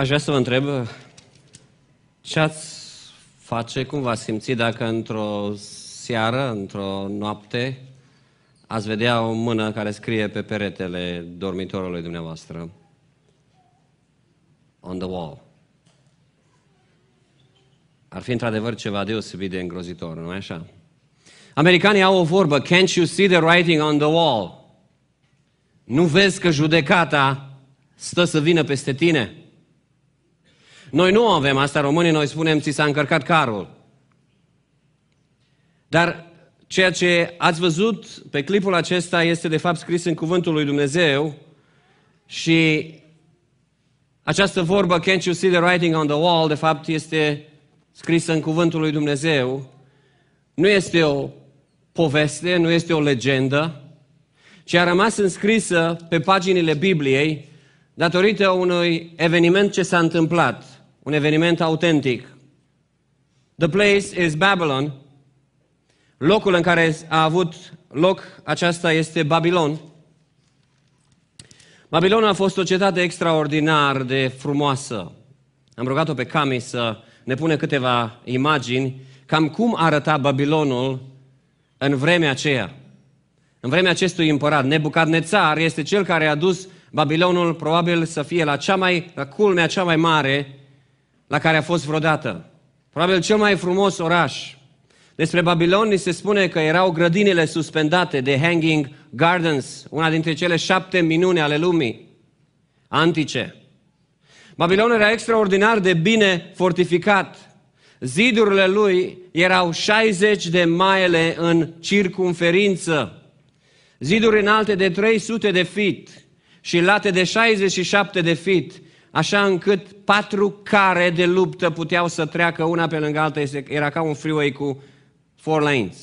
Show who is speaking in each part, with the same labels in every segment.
Speaker 1: Aș vrea să vă întreb ce ați face, cum v-ați simți dacă într-o seară, într-o noapte, ați vedea o mână care scrie pe peretele dormitorului dumneavoastră. On the wall. Ar fi într-adevăr ceva deosebit de îngrozitor, nu așa? Americanii au o vorbă, can't you see the writing on the wall? Nu vezi că judecata stă să vină peste tine? Noi nu avem asta, românii, noi spunem, ți s-a încărcat carul. Dar ceea ce ați văzut pe clipul acesta este de fapt scris în cuvântul lui Dumnezeu și această vorbă, can't you see the writing on the wall, de fapt este scrisă în cuvântul lui Dumnezeu. Nu este o poveste, nu este o legendă, ci a rămas înscrisă pe paginile Bibliei datorită unui eveniment ce s-a întâmplat un eveniment autentic. The place is Babylon. Locul în care a avut loc aceasta este Babilon. Babilon a fost o cetate extraordinar de frumoasă. Am rugat-o pe Cami să ne pune câteva imagini cam cum arăta Babilonul în vremea aceea. În vremea acestui împărat, Nebucadnețar este cel care a dus Babilonul probabil să fie la cea mai, la culmea cea mai mare la care a fost vreodată. Probabil cel mai frumos oraș. Despre Babilon ni se spune că erau grădinile suspendate de Hanging Gardens, una dintre cele șapte minuni ale lumii antice. Babilon era extraordinar de bine fortificat. Zidurile lui erau 60 de maile în circumferință, ziduri înalte de 300 de fit și late de 67 de fit, așa încât patru care de luptă puteau să treacă una pe lângă alta. Era ca un freeway cu four lanes,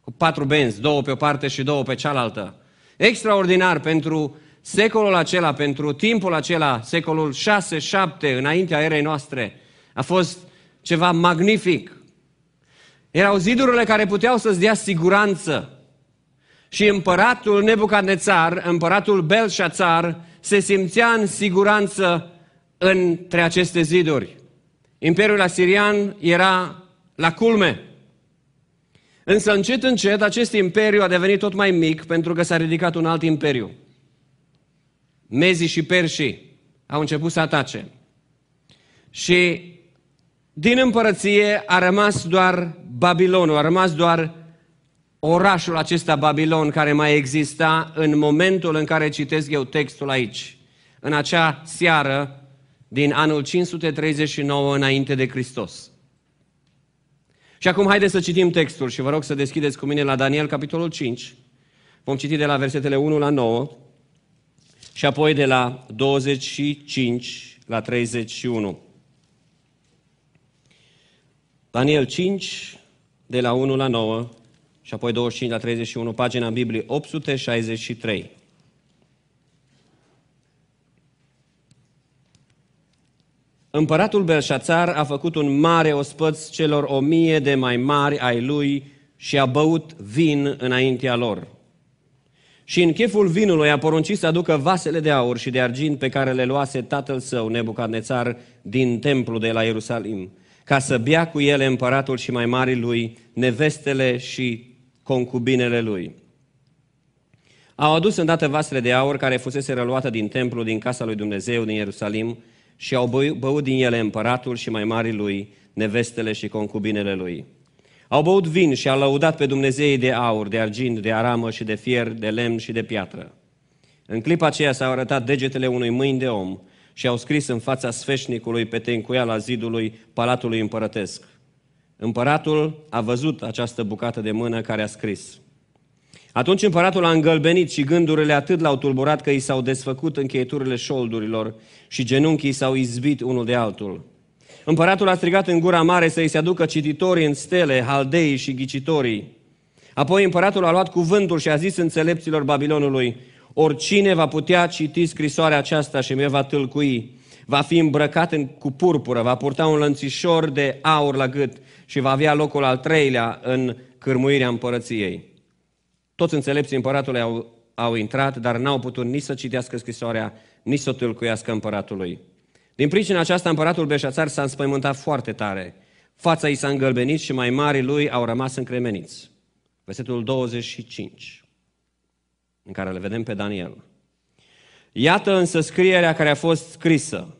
Speaker 1: cu patru benzi, două pe o parte și două pe cealaltă. Extraordinar pentru secolul acela, pentru timpul acela, secolul 6-7, înaintea erei noastre, a fost ceva magnific. Erau zidurile care puteau să-ți dea siguranță. Și împăratul Nebucadnețar, împăratul Belșațar, se simțea în siguranță între aceste ziduri. Imperiul Asirian era la culme. Însă încet, încet, acest imperiu a devenit tot mai mic pentru că s-a ridicat un alt imperiu. Mezii și perșii au început să atace. Și din împărăție a rămas doar Babilonul, a rămas doar orașul acesta Babilon care mai exista în momentul în care citesc eu textul aici, în acea seară din anul 539 înainte de Hristos. Și acum haideți să citim textul și vă rog să deschideți cu mine la Daniel, capitolul 5. Vom citi de la versetele 1 la 9 și apoi de la 25 la 31. Daniel 5, de la 1 la 9 și apoi 25 la 31, pagina Bibliei 863. Împăratul Belșațar a făcut un mare ospăț celor o mie de mai mari ai lui și a băut vin înaintea lor. Și în cheful vinului a poruncit să aducă vasele de aur și de argint pe care le luase tatăl său, Nebucadnețar, din templu de la Ierusalim, ca să bea cu ele împăratul și mai mari lui, nevestele și concubinele lui. Au adus îndată vasele de aur care fusese reluată din templu, din casa lui Dumnezeu, din Ierusalim și au băut din ele împăratul și mai marii lui, nevestele și concubinele lui. Au băut vin și au lăudat pe Dumnezeii de aur, de argint, de aramă și de fier, de lemn și de piatră. În clipa aceea s-au arătat degetele unui mâini de om și au scris în fața sfeșnicului pe tencuiala zidului palatului împărătesc. Împăratul a văzut această bucată de mână care a scris. Atunci împăratul a îngălbenit și gândurile atât l-au tulburat că i s-au desfăcut încheieturile șoldurilor și genunchii s-au izbit unul de altul. Împăratul a strigat în gura mare să-i se aducă cititorii în stele, haldeii și ghicitorii. Apoi împăratul a luat cuvântul și a zis înțelepților Babilonului, oricine va putea citi scrisoarea aceasta și mi va tâlcui, va fi îmbrăcat în, cu purpură, va purta un lănțișor de aur la gât și va avea locul al treilea în cârmuirea împărăției. Toți înțelepții împăratului au, au intrat, dar n-au putut nici să citească scrisoarea, nici să o tâlcuiască împăratului. Din pricina aceasta, împăratul Beșațar s-a înspăimântat foarte tare. Fața i s-a îngălbenit și mai mari lui au rămas încremeniți. Versetul 25, în care le vedem pe Daniel. Iată însă scrierea care a fost scrisă.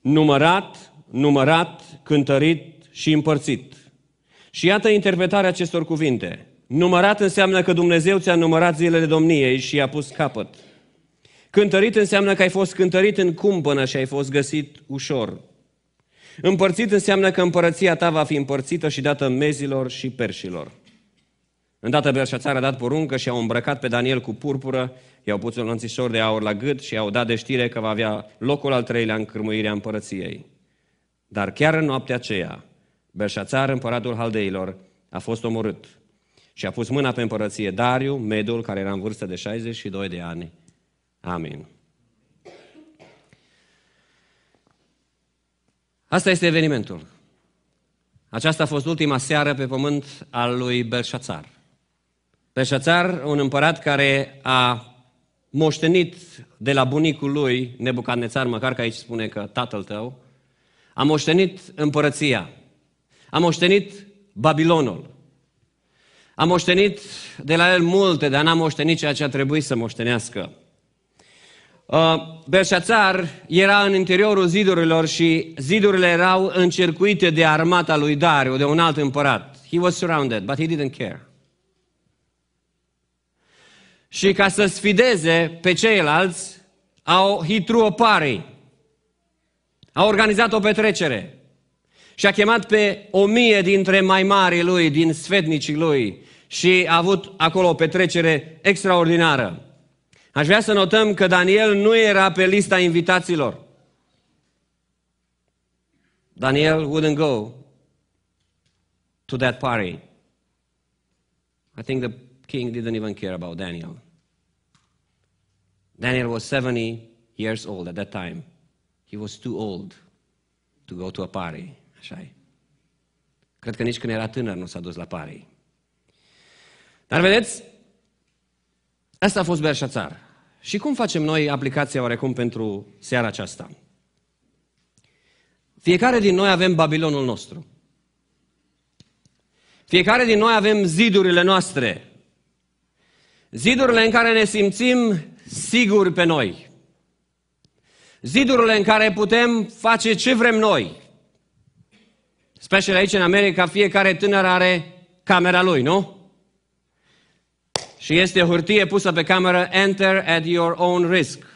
Speaker 1: Numărat, numărat, cântărit și împărțit. Și iată interpretarea acestor cuvinte. Numărat înseamnă că Dumnezeu ți-a numărat zilele domniei și i-a pus capăt. Cântărit înseamnă că ai fost cântărit în cumpănă și ai fost găsit ușor. Împărțit înseamnă că împărăția ta va fi împărțită și dată mezilor și perșilor. Îndată Belșațar a dat poruncă și au îmbrăcat pe Daniel cu purpură, i-au pus un lănțișor de aur la gât și i-au dat de știre că va avea locul al treilea în cârmuirea împărăției. Dar chiar în noaptea aceea, Belșațar, împăratul Haldeilor, a fost omorât și a pus mâna pe împărăție Dariu, Medul, care era în vârstă de 62 de ani. Amin. Asta este evenimentul. Aceasta a fost ultima seară pe pământ al lui Belșațar. Belșațar, un împărat care a moștenit de la bunicul lui, Nebucadnețar, măcar că aici spune că tatăl tău, a moștenit împărăția. A moștenit Babilonul. A moștenit de la el multe, dar n-a moștenit ceea ce a trebuit să moștenească. Uh, Belșațar era în interiorul zidurilor și zidurile erau încercuite de armata lui Dariu, de un alt împărat. He was surrounded, but he didn't care. Și ca să sfideze pe ceilalți, au, he threw a party. Au organizat o petrecere și a chemat pe o mie dintre mai mari lui, din sfetnicii lui și a avut acolo o petrecere extraordinară. Aș vrea să notăm că Daniel nu era pe lista invitaților. Daniel wouldn't go to that party. I think the king didn't even care about Daniel. Daniel was 70 years old at that time. He was too old to go to a party așa e. Cred că nici când era tânăr nu s-a dus la parei. Dar vedeți, asta a fost Berșațar. Și cum facem noi aplicația oarecum pentru seara aceasta? Fiecare din noi avem Babilonul nostru. Fiecare din noi avem zidurile noastre. Zidurile în care ne simțim siguri pe noi. Zidurile în care putem face ce vrem noi. Special aici în America, fiecare tânăr are camera lui, nu? Și este o hârtie pusă pe cameră, enter at your own risk.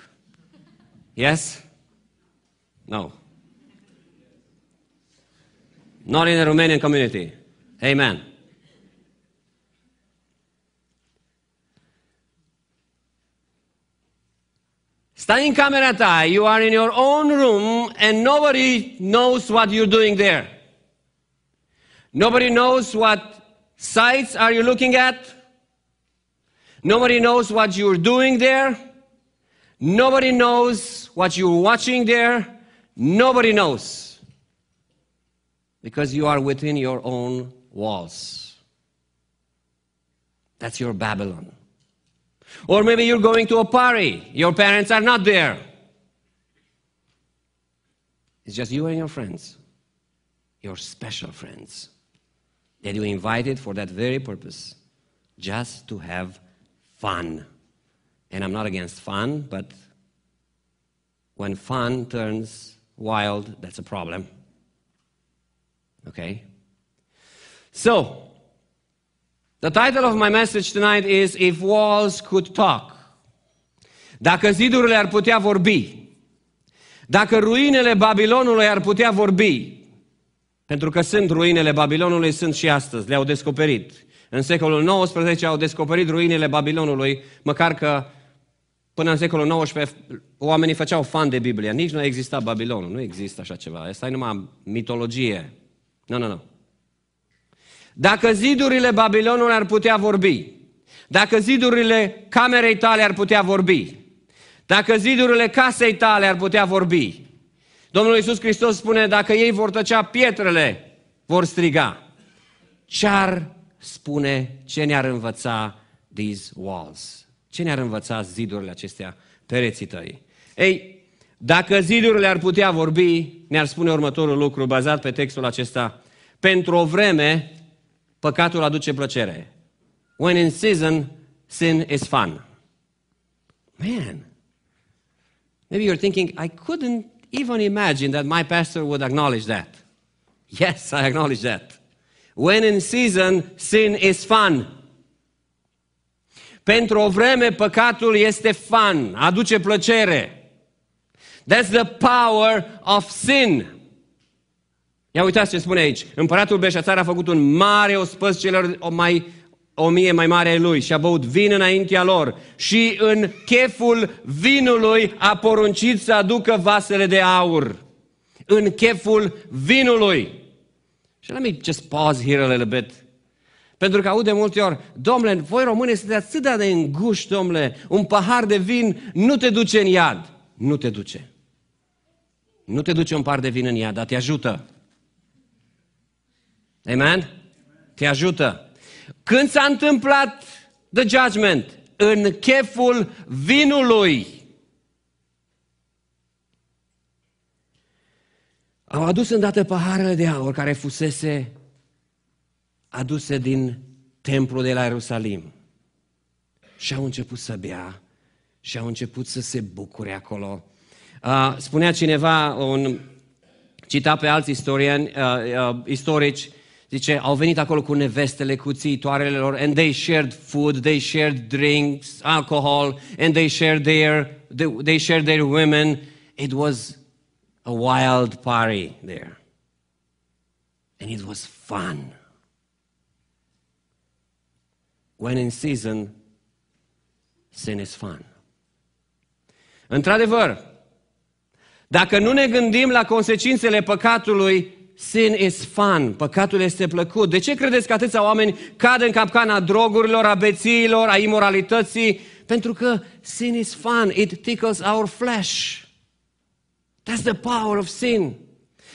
Speaker 1: Yes? No. Not in the Romanian community. Amen. Stai în camera ta, you are in your own room and nobody knows what you're doing there. Nobody knows what sites are you looking at. Nobody knows what you're doing there. Nobody knows what you're watching there. Nobody knows. Because you are within your own walls. That's your Babylon. Or maybe you're going to a party. Your parents are not there. It's just you and your friends, your special friends that you invited for that very purpose, just to have fun. And I'm not against fun, but when fun turns wild, that's a problem. Okay? So, the title of my message tonight is If Walls Could Talk. Dacă zidurile ar putea vorbi, dacă ruinele Babilonului ar putea vorbi, Pentru că sunt ruinele Babilonului, sunt și astăzi, le-au descoperit. În secolul XIX au descoperit ruinele Babilonului, măcar că până în secolul XIX oamenii făceau fan de Biblie. Nici nu exista Babilonul, nu există așa ceva. Asta e numai mitologie. Nu, nu, nu. Dacă zidurile Babilonului ar putea vorbi, dacă zidurile camerei tale ar putea vorbi, dacă zidurile casei tale ar putea vorbi, Domnul Iisus Hristos spune, dacă ei vor tăcea, pietrele vor striga. Ce-ar spune, ce ne-ar învăța these walls? Ce ne-ar învăța zidurile acestea, pereții tăi? Ei, dacă zidurile ar putea vorbi, ne-ar spune următorul lucru, bazat pe textul acesta. Pentru o vreme, păcatul aduce plăcere. When in season, sin is fun. Man, maybe you're thinking, I couldn't even imagine that my pastor would acknowledge that. Yes, I acknowledge that. When in season, sin is fun. Pentru o vreme, păcatul este fun, aduce plăcere. That's the power of sin. Ia uitați ce spune aici. Împăratul beșațar a făcut un mare ospăț celor mai o mie mai mare ai lui și a băut vin înaintea lor și în cheful vinului a poruncit să aducă vasele de aur. În cheful vinului. Și let me just pause here a little bit. Pentru că aud de multe ori, domnule, voi române sunteți atât de înguși, domnule, un pahar de vin nu te duce în iad. Nu te duce. Nu te duce un par de vin în iad, dar te ajută. Amen? Te ajută. Când s-a întâmplat the judgment? În cheful vinului. Au adus îndată paharele de aur care fusese aduse din templul de la Ierusalim. Și au început să bea și au început să se bucure acolo. Spunea cineva, un, cita pe alți istorieni, istorici, Zice, au venit acolo cu nevestele, cu țiitoarele lor, and they shared food, they shared drinks, alcohol, and they shared their, they, they shared their women. It was a wild party there. And it was fun. When in season, sin is fun. Într-adevăr, dacă nu ne gândim la consecințele păcatului, Sin is fun, păcatul este plăcut. De ce credeți că atâția oameni cad în capcana drogurilor, a bețiilor, a imoralității? Pentru că sin is fun, it tickles our flesh. That's the power of sin.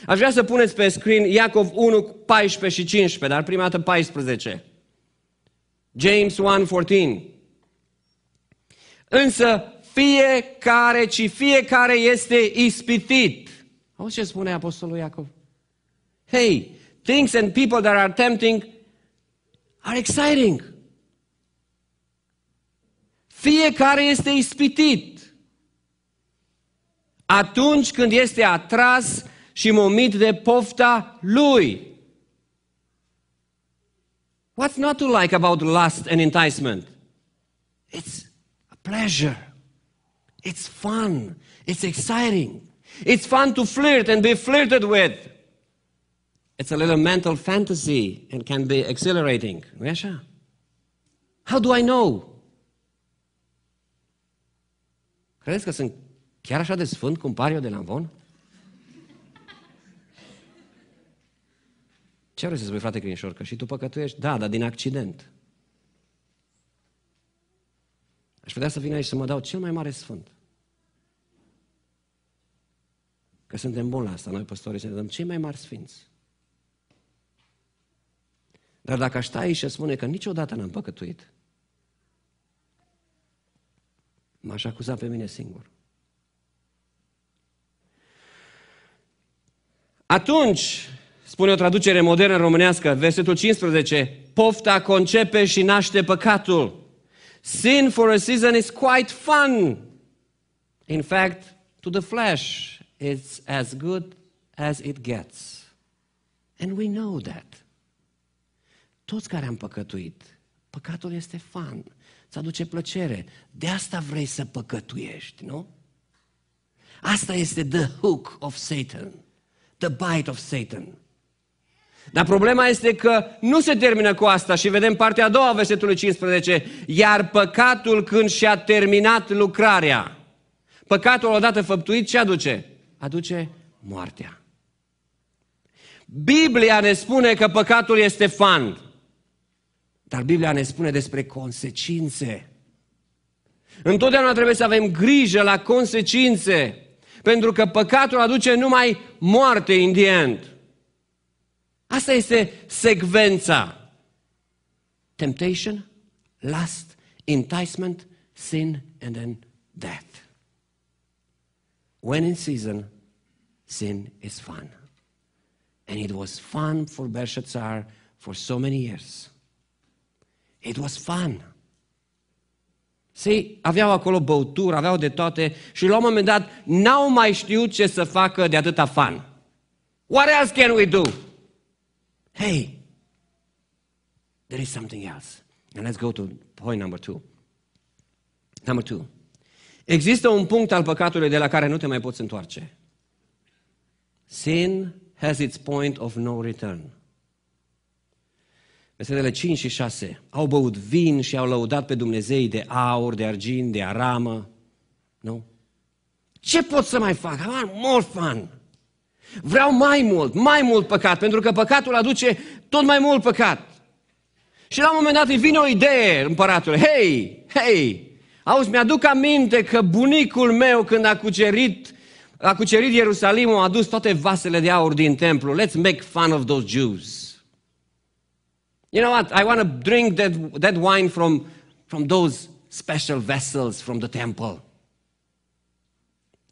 Speaker 1: Aș vrea să puneți pe screen Iacov 1, 14 și 15, dar prima dată 14. James 1, 14. Însă fiecare, ci fiecare este ispitit. Auzi ce spune Apostolul Iacov? Hey, things and people that are tempting are exciting. Fiecare este ispitit atunci când este atras și momit de pofta lui. What's not to like about lust and enticement? It's a pleasure. It's fun. It's exciting. It's fun to flirt and be flirted with. It's a little mental fantasy and can be exhilarating. nu așa? How do I know? Credeți că sunt chiar așa de sfânt cum par eu de la Anvon? Ce vrei să spui, frate Crinșor, că și tu păcătuiești? Da, dar din accident. Aș putea să vin aici să mă dau cel mai mare sfânt. Că suntem buni la asta, noi păstorii, să ne dăm cei mai mari sfinți. Dar dacă aș sta aici și spune că niciodată n-am păcătuit, m-aș acuza pe mine singur. Atunci, spune o traducere modernă românească, versetul 15, pofta concepe și naște păcatul. Sin for a season is quite fun. In fact, to the flesh, it's as good as it gets. And we know that. Toți care am păcătuit. Păcatul este fan, îți aduce plăcere. De asta vrei să păcătuiești, nu? Asta este the hook of Satan, the bite of Satan. Dar problema este că nu se termină cu asta și vedem partea a doua a versetului 15. Iar păcatul când și-a terminat lucrarea, păcatul odată făptuit ce aduce? Aduce moartea. Biblia ne spune că păcatul este fan. Dar Biblia ne spune despre consecințe. Întotdeauna trebuie să avem grijă la consecințe, pentru că păcatul aduce numai moarte in the end. Asta este secvența. Temptation, lust, enticement, sin and then death. When in season, sin is fun. And it was fun for Belshazzar for so many years. It was fun. Ei aveau acolo băuturi, aveau de toate și la un moment dat n-au mai știut ce să facă de atâta fan. What else can we do? Hey, there is something else. And let's go to point number two. Number two. Există un punct al păcatului de la care nu te mai poți întoarce. Sin has its point of no return. Versetele 5 și 6. Au băut vin și au lăudat pe Dumnezei de aur, de argint, de aramă. Nu? Ce pot să mai fac? Am fun! Vreau mai mult, mai mult păcat, pentru că păcatul aduce tot mai mult păcat. Și la un moment dat îi vine o idee, împăratul. Hei, hei, auzi, mi-aduc aminte că bunicul meu când a cucerit, a cucerit Ierusalimul, a adus toate vasele de aur din templu. Let's make fun of those Jews. You know what? I want to drink that, that wine from, from those special vessels from the temple.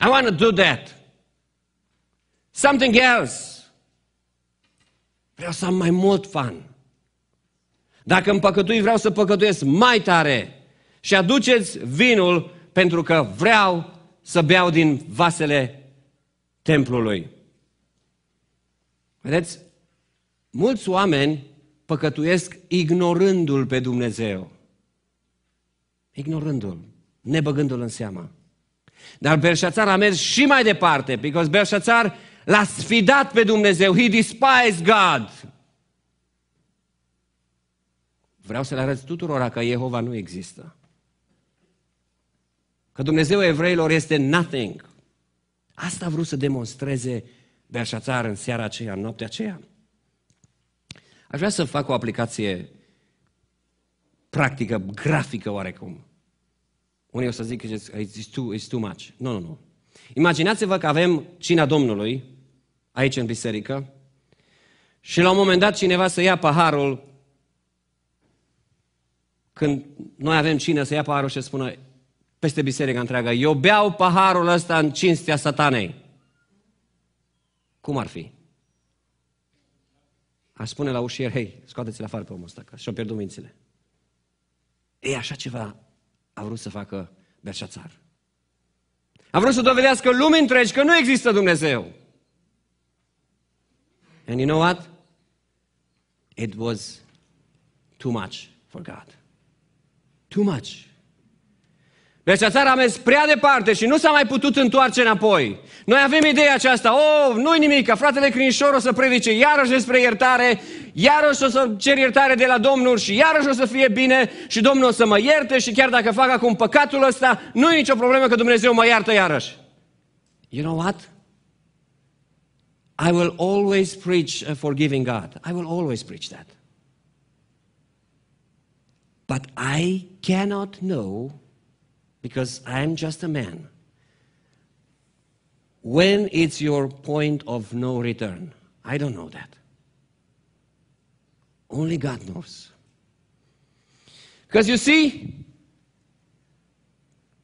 Speaker 1: I want to do that. Something else. Vreau să am mai mult fan. Dacă îmi păcătui, vreau să păcătuiesc mai tare. Și aduceți vinul pentru că vreau să beau din vasele templului. Vedeți? Mulți oameni păcătuiesc ignorându-L pe Dumnezeu. Ignorându-L, nebăgându-L în seama. Dar Belșațar a mers și mai departe, because Belșațar l-a sfidat pe Dumnezeu. He despised God. Vreau să le arăt tuturora că Jehova nu există. Că Dumnezeu evreilor este nothing. Asta a vrut să demonstreze Belșațar în seara aceea, în noaptea aceea. Aș vrea să fac o aplicație practică, grafică oarecum. Unii o să zic că it's too, it's too much. Nu, nu, nu. Imaginați-vă că avem cina Domnului aici în biserică și la un moment dat cineva să ia paharul când noi avem cine să ia paharul și să spună peste biserica întreagă, eu beau paharul ăsta în cinstea satanei. Cum ar fi? Aș spune la ușier, hei, scoateți-l afară pe omul ăsta, că și-o pierdut mințile. Ei, așa ceva a vrut să facă Berșațar. A vrut să dovedească lumii întregi că nu există Dumnezeu. And you know what? It was too much for God. Too much. Deci țara a mers prea departe și nu s-a mai putut întoarce înapoi. Noi avem ideea aceasta, oh, nu-i nimic, fratele Crinșor o să predice iarăși despre iertare, iarăși o să cer iertare de la Domnul și iarăși o să fie bine și Domnul o să mă ierte și chiar dacă fac acum păcatul ăsta, nu e nicio problemă că Dumnezeu mă iartă iarăși. You know what? I will always preach a forgiving God. I will always preach that. But I cannot know because I'm just a man. When it's your point of no return? I don't know that. Only God knows. Because you see,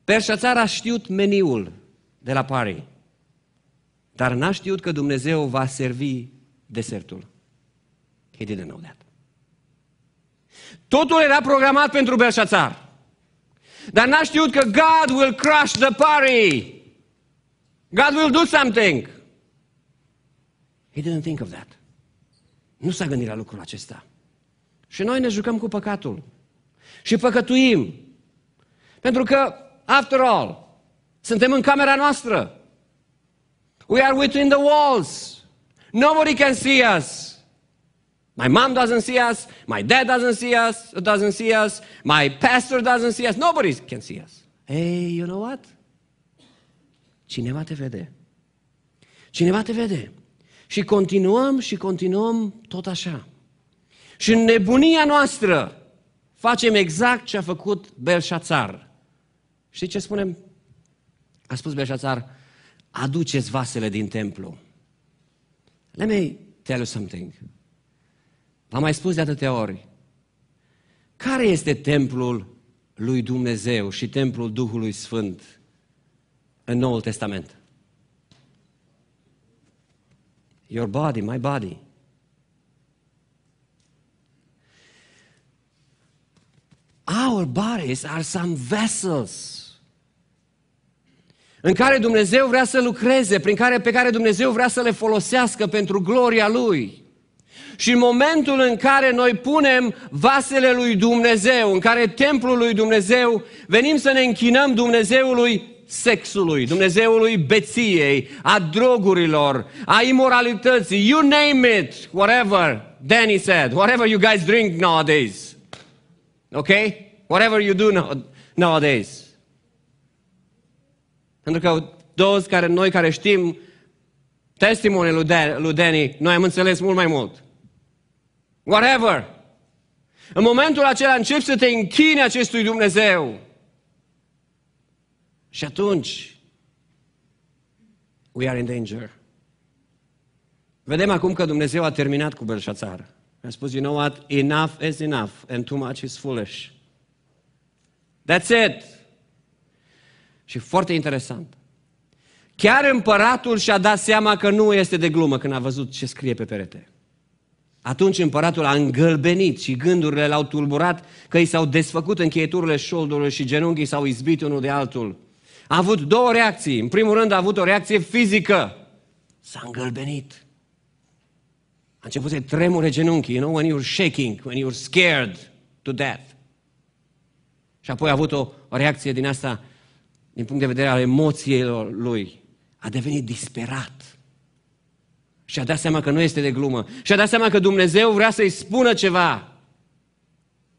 Speaker 1: Persia țara a știut meniul de la Paris, dar n-a știut că Dumnezeu va servi desertul. He didn't know that. Totul era programat pentru Belșațar. Dar n-a știut că God will crush the party. God will do something. He didn't think of that. Nu s-a gândit la lucrul acesta. Și noi ne jucăm cu păcatul. Și păcătuim. Pentru că, after all, suntem în camera noastră. We are within the walls. Nobody can see us. My mom doesn't see us. My dad doesn't see us. Doesn't see us. My pastor doesn't see us. Nobody can see us. Hey, you know what? Cineva te vede. Cineva te vede. Și continuăm și continuăm tot așa. Și în nebunia noastră facem exact ce a făcut Belșațar. Știi ce spunem? A spus Belșațar, aduceți vasele din templu. Let me tell you something. Am mai spus de atâtea ori. Care este templul lui Dumnezeu și templul Duhului Sfânt în Noul Testament? Your body, my body. Our bodies are some vessels în care Dumnezeu vrea să lucreze, prin care, pe care Dumnezeu vrea să le folosească pentru gloria Lui. Și în momentul în care noi punem vasele lui Dumnezeu, în care templul lui Dumnezeu, venim să ne închinăm Dumnezeului sexului, Dumnezeului beției, a drogurilor, a imoralității, you name it, whatever Danny said, whatever you guys drink nowadays. Okay? Whatever you do nowadays. Pentru că toți care, noi care știm testimoniul lui Danny, noi am înțeles mult mai mult whatever. În momentul acela începi să te închini acestui Dumnezeu. Și atunci, we are in danger. Vedem acum că Dumnezeu a terminat cu Belșațar. A spus, you know what, enough is enough and too much is foolish. That's it. Și foarte interesant. Chiar împăratul și-a dat seama că nu este de glumă când a văzut ce scrie pe perete. Atunci împăratul a îngălbenit și gândurile l-au tulburat că i s-au desfăcut încheieturile șoldului și genunchii s-au izbit unul de altul. A avut două reacții. În primul rând a avut o reacție fizică. S-a îngălbenit. A început să tremure genunchii, you know, when you're shaking, when you're scared to death. Și apoi a avut o, o reacție din asta, din punct de vedere al emoțiilor lui. A devenit disperat. Și-a dat seama că nu este de glumă. Și-a dat seama că Dumnezeu vrea să-i spună ceva.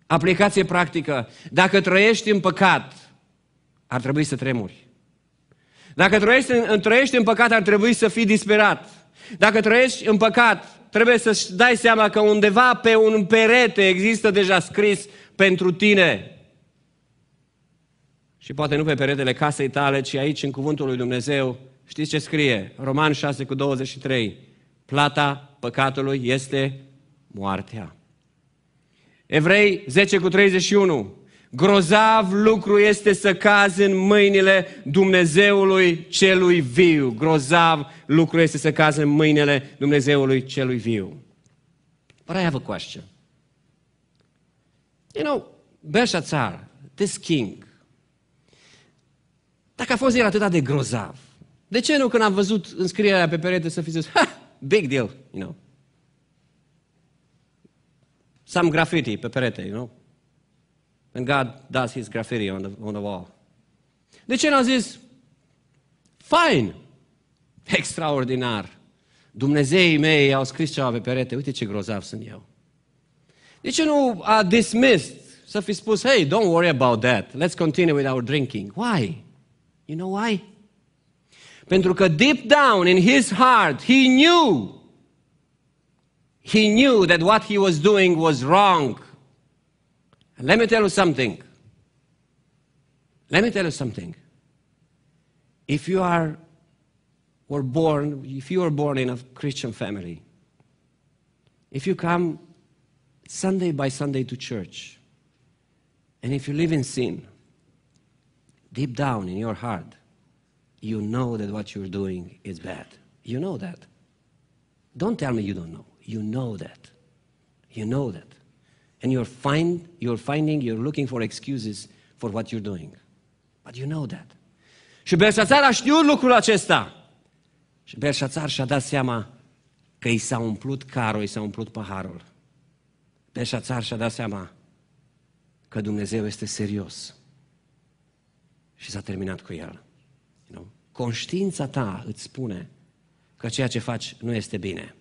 Speaker 1: Aplicație practică. Dacă trăiești în păcat, ar trebui să tremuri. Dacă trăiești în, trăiești în păcat, ar trebui să fii disperat. Dacă trăiești în păcat, trebuie să-ți dai seama că undeva pe un perete există deja scris pentru tine. Și poate nu pe peretele casei tale, ci aici în cuvântul lui Dumnezeu. Știți ce scrie? Roman 6 cu 23 plata păcatului este moartea. Evrei 10 cu 31. Grozav lucru este să cazi în mâinile Dumnezeului celui viu. Grozav lucru este să cazi în mâinile Dumnezeului celui viu. But I have a question. You know, Belshazzar, this king, dacă a fost el atât de grozav, de ce nu când am văzut înscrierea pe perete să fi zis, ha, big deal, you know. Some graffiti pe perete, you know. And God does his graffiti on the, on the wall. De ce n-a zis? Fine! Extraordinar! Dumnezeii mei au scris ceva pe perete, uite ce grozav sunt eu. De ce nu a dismissed să fi spus, hey, don't worry about that, let's continue with our drinking. Why? You know why? Pentru că deep down in his heart, he knew. He knew that what he was doing was wrong. And let me tell you something. Let me tell you something. If you are were born, if you were born in a Christian family, if you come Sunday by Sunday to church, and if you live in sin, deep down in your heart, you know that what you're doing is bad. You know that. Don't tell me you don't know. You know that. You know that. And you're, find, you're finding, you're looking for excuses for what you're doing. But you know that. Și Belșațar a știut lucrul acesta. Și Belșațar și-a dat seama că i s-a umplut carul, i s-a umplut paharul. Belșațar și-a dat seama că Dumnezeu este serios. Și s-a terminat cu el conștiința ta îți spune că ceea ce faci nu este bine.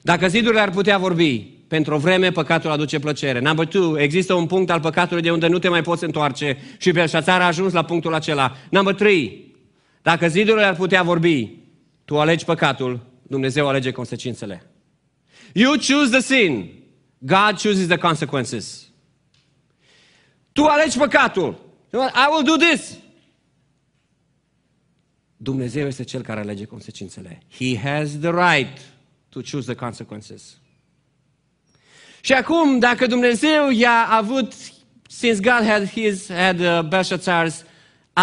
Speaker 1: Dacă zidurile ar putea vorbi, pentru o vreme păcatul aduce plăcere. Number two, există un punct al păcatului de unde nu te mai poți întoarce și Belșațar a ajuns la punctul acela. Number three, dacă zidurile ar putea vorbi, tu alegi păcatul, Dumnezeu alege consecințele. You choose the sin, God chooses the consequences. Tu alegi păcatul. I will do this. Dumnezeu este cel care alege consecințele. He has the right to choose the consequences. Și acum, dacă Dumnezeu i-a avut, since God had, his, had uh, Belshazzar's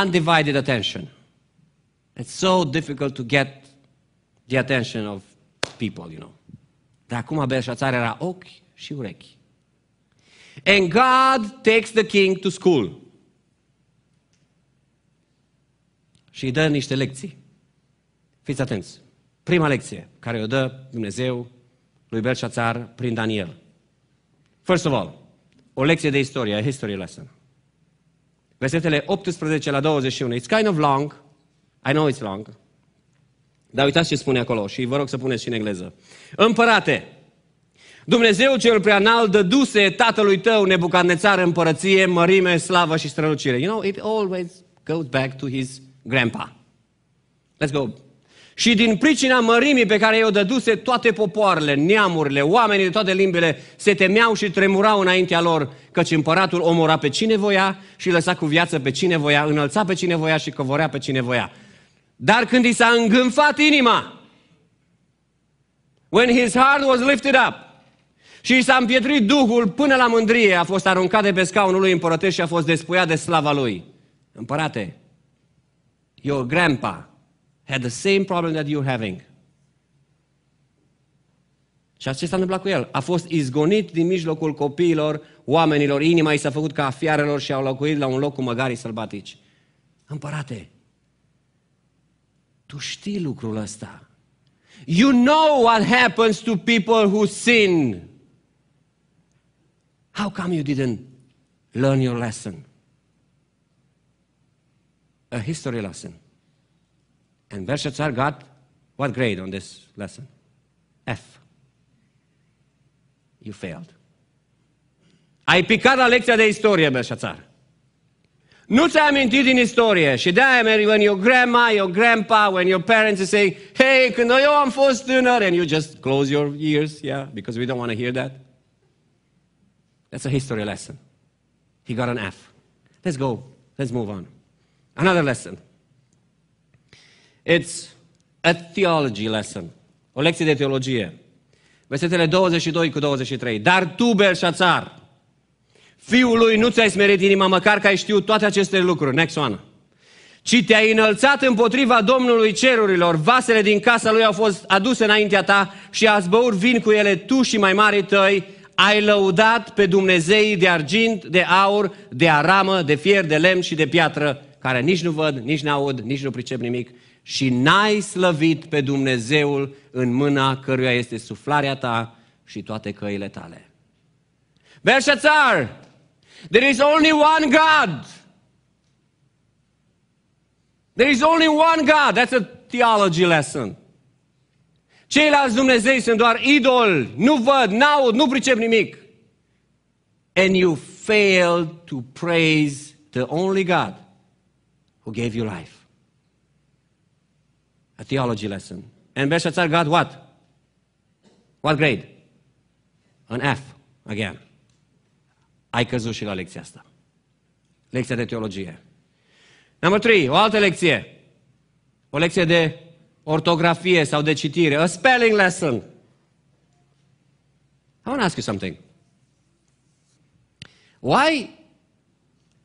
Speaker 1: undivided attention, it's so difficult to get the attention of people, you know. Dar acum Belshazzar era ochi și urechi. And God takes the king to school. și îi dă niște lecții. Fiți atenți. Prima lecție care o dă Dumnezeu lui Belșațar prin Daniel. First of all, o lecție de istorie, a history lesson. Versetele 18 la 21. It's kind of long. I know it's long. Dar uitați ce spune acolo și vă rog să puneți și în engleză. Împărate, Dumnezeu cel preanal dăduse tatălui tău Nebucadnețar împărăție, mărime, slavă și strălucire. You know, it always goes back to his grandpa. Let's go. Și din pricina mărimii pe care i-o dăduse, toate popoarele, neamurile, oamenii de toate limbile se temeau și tremurau înaintea lor, căci împăratul omora pe cine voia și lăsa cu viață pe cine voia, înălța pe cine voia și covorea pe cine voia. Dar când i s-a îngânfat inima, when his heart was lifted up, și i s-a împietrit duhul până la mândrie, a fost aruncat de pe scaunul lui împărătești și a fost despuiat de slava lui. Împărate, your grandpa had the same problem that you're having. Și ce s-a întâmplat cu el? A fost izgonit din mijlocul copiilor, oamenilor, inima i s-a făcut ca a fiarelor și au locuit la un loc cu măgarii sălbatici. Împărate, tu știi lucrul ăsta. You know what happens to people who sin. How come you didn't learn your lesson? a history lesson. And Belshazzar got what grade on this lesson? F. You failed. Ai picat la lecția de istorie, Belshazzar. Nu ți-ai amintit din istorie. Și de-aia, Mary, when your grandma, your grandpa, when your parents say, hey, când eu am fost tânăr, and you just close your ears, yeah, because we don't want to hear that. That's a history lesson. He got an F. Let's go. Let's move on. Another lesson. It's a theology lesson. O lecție de teologie. Versetele 22 cu 23. Dar tu, Belșațar, fiul lui, nu ți-ai smerit inima, măcar că ai știut toate aceste lucruri. Next one. Ci te-ai înălțat împotriva Domnului cerurilor. Vasele din casa lui au fost aduse înaintea ta și ați băut vin cu ele tu și mai mari tăi. Ai lăudat pe Dumnezeii de argint, de aur, de aramă, de fier, de lemn și de piatră care nici nu văd, nici nu aud, nici nu pricep nimic și n-ai slăvit pe Dumnezeul în mâna căruia este suflarea ta și toate căile tale. Belșațar, there is only one God. There is only one God. That's a theology lesson. Ceilalți Dumnezei sunt doar idoli, nu văd, n-aud, nu pricep nimic. And you fail to praise the only God. who gave you life. A theology lesson. And Belshazzar got what? What grade? An F, again. Ai căzut și la lecția asta. Lecția de teologie. Number 3, o altă lecție. O lecție de ortografie sau de citire. A spelling lesson. I want to ask you something. Why,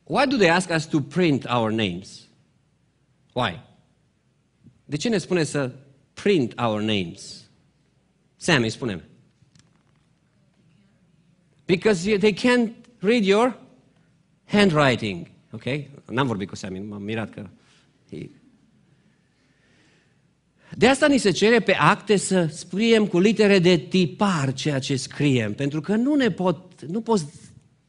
Speaker 1: why do they ask us to print our names? Why? De ce ne spune să print our names? Sammy, spune-mi. Because they can't read your handwriting. Ok? N-am vorbit cu Sammy, m-am mirat că... De asta ni se cere pe acte să scriem cu litere de tipar ceea ce scriem, pentru că nu ne pot, nu poți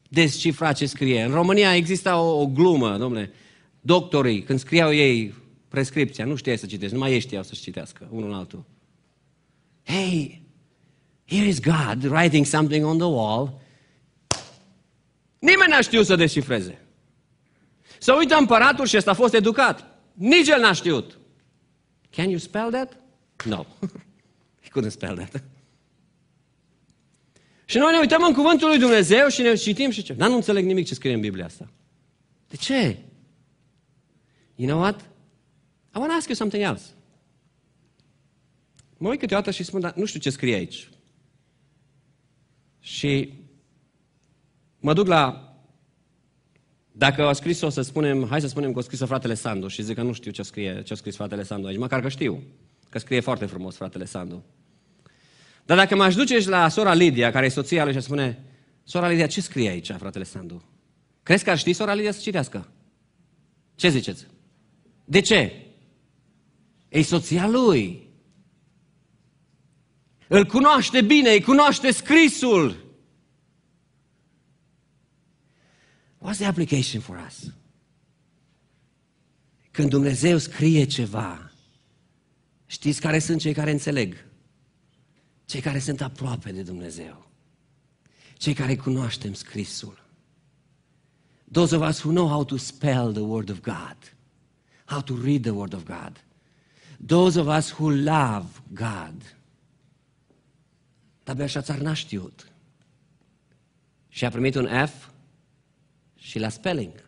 Speaker 1: descifra ce scrie. În România exista o, o glumă, domnule, uh, doctorii, când scriau ei prescripția, nu știa să citești, numai ei știau să-și citească, unul altul. Hey, here is God writing something on the wall. Nimeni n-a știut să descifreze. Să uită împăratul și ăsta a fost educat. Nici el n-a știut. Can you spell that? No. He couldn't spell that. și noi ne uităm în cuvântul lui Dumnezeu și ne citim și ce? Dar nu înțeleg nimic ce scrie în Biblia asta. De ce? You know what? I want to ask you something else. Mă uit câteodată și spun, dar nu știu ce scrie aici. Și mă duc la... Dacă a scris-o, să spunem, hai să spunem că a scris-o fratele Sandu și zic că nu știu ce, scrie, ce a scris fratele Sandu aici, măcar că știu, că scrie foarte frumos fratele Sandu. Dar dacă m-aș duce și la sora Lidia, care e soția lui și spune, sora Lidia, ce scrie aici, fratele Sandu? Crezi că ar ști sora Lidia să citească? Ce ziceți? De ce? E soția lui. Îl cunoaște bine, îi cunoaște scrisul. What's the application for us? Când Dumnezeu scrie ceva, știți care sunt cei care înțeleg? Cei care sunt aproape de Dumnezeu. Cei care cunoaștem scrisul. Those of us who know how to spell the word of God how to read the Word of God. Those of us who love God. Tabea țar n-a știut. Și a primit un F și la spelling.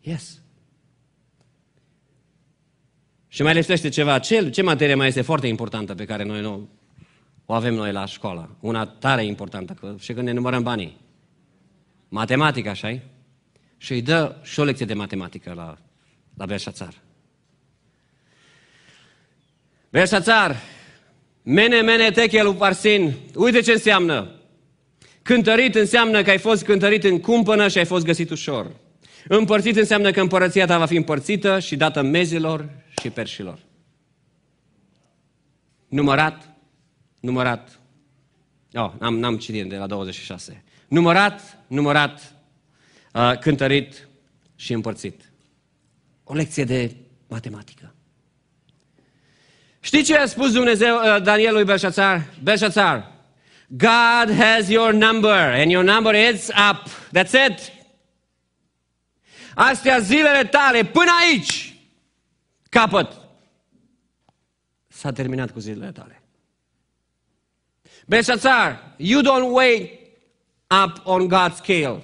Speaker 1: Yes. Și mai lipsește ceva. Ce, ce materie mai este foarte importantă pe care noi nu o avem noi la școală? Una tare importantă, că, și când ne numărăm banii. Matematica, așa -i? și îi dă și o lecție de matematică la, la Belșațar. Belșațar, mene, mene, techelu parsin, uite ce înseamnă. Cântărit înseamnă că ai fost cântărit în cumpănă și ai fost găsit ușor. Împărțit înseamnă că împărăția ta va fi împărțită și dată mezilor și perșilor. Numărat, numărat. Oh, n-am, n-am citit de la 26. Numărat, numărat, cântărit și împărțit. O lecție de matematică. Știi ce a spus Dumnezeu uh, Daniel lui Belșațar? Belșațar, God has your number and your number is up. That's it. Astea zilele tale, până aici, capăt. S-a terminat cu zilele tale. Belșațar, you don't wait up on God's scale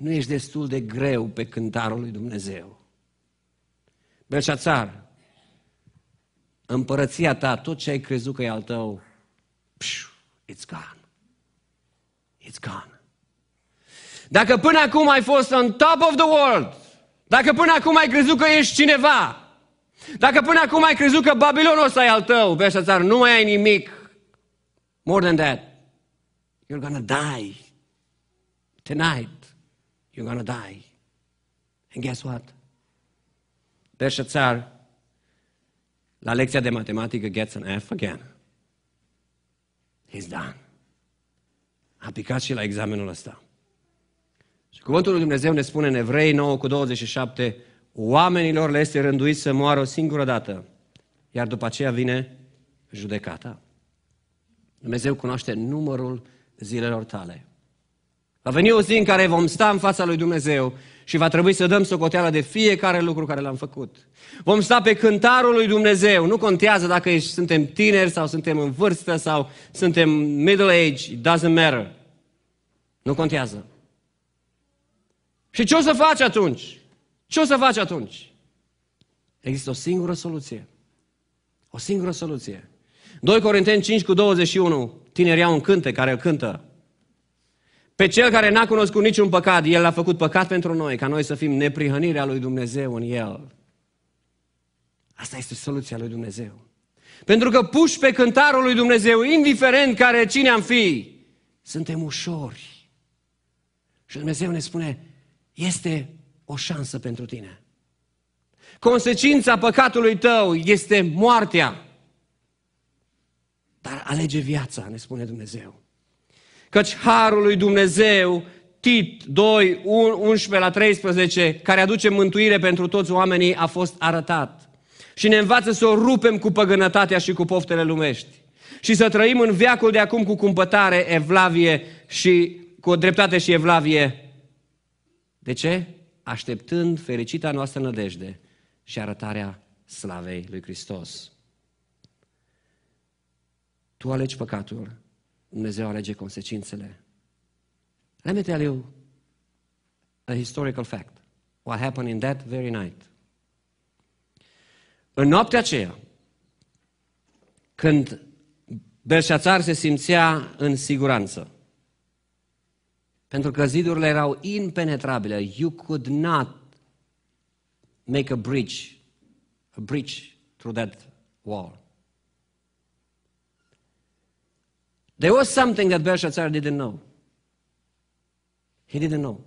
Speaker 1: nu ești destul de greu pe cântarul lui Dumnezeu. Belșațar, împărăția ta, tot ce ai crezut că e al tău, pșu, it's gone. It's gone. Dacă până acum ai fost on top of the world, dacă până acum ai crezut că ești cineva, dacă până acum ai crezut că Babilonul ăsta e al tău, Belșațar, nu mai ai nimic, more than that, you're gonna die tonight you're going to die. And guess what? Belshazar, la lecția de matematică, gets an F again. He's done. A picat și la examenul ăsta. Și cuvântul lui Dumnezeu ne spune în Evrei 9 cu 27, oamenilor le este rânduit să moară o singură dată, iar după aceea vine judecata. Dumnezeu cunoaște numărul zilelor tale. Va veni o zi în care vom sta în fața lui Dumnezeu și va trebui să dăm socoteala de fiecare lucru care l-am făcut. Vom sta pe cântarul lui Dumnezeu. Nu contează dacă suntem tineri sau suntem în vârstă sau suntem middle age. It doesn't matter. Nu contează. Și ce o să faci atunci? Ce o să faci atunci? Există o singură soluție. O singură soluție. 2 Corinteni 5 cu 21. Tinerii au un cânte care îl cântă. Pe cel care n-a cunoscut niciun păcat, el l-a făcut păcat pentru noi, ca noi să fim neprihănirea lui Dumnezeu în el. Asta este soluția lui Dumnezeu. Pentru că puși pe cântarul lui Dumnezeu, indiferent care cine am fi, suntem ușori. Și Dumnezeu ne spune, este o șansă pentru tine. Consecința păcatului tău este moartea. Dar alege viața, ne spune Dumnezeu. Căci harul lui Dumnezeu, Tit 2, 11 la 13, care aduce mântuire pentru toți oamenii, a fost arătat. Și ne învață să o rupem cu păgânătatea și cu poftele lumești. Și să trăim în viacul de acum cu cumpătare, evlavie și cu o dreptate și evlavie. De ce? Așteptând fericita noastră nădejde și arătarea slavei lui Hristos. Tu alegi păcatul, Dumnezeu alege consecințele. Let me tell you a historical fact. What happened in that very night. În noaptea aceea, când Belșațar se simțea în siguranță, pentru că zidurile erau impenetrabile, you could not make a bridge, a bridge through that wall. There was something that Belshazzar didn't know. He didn't know.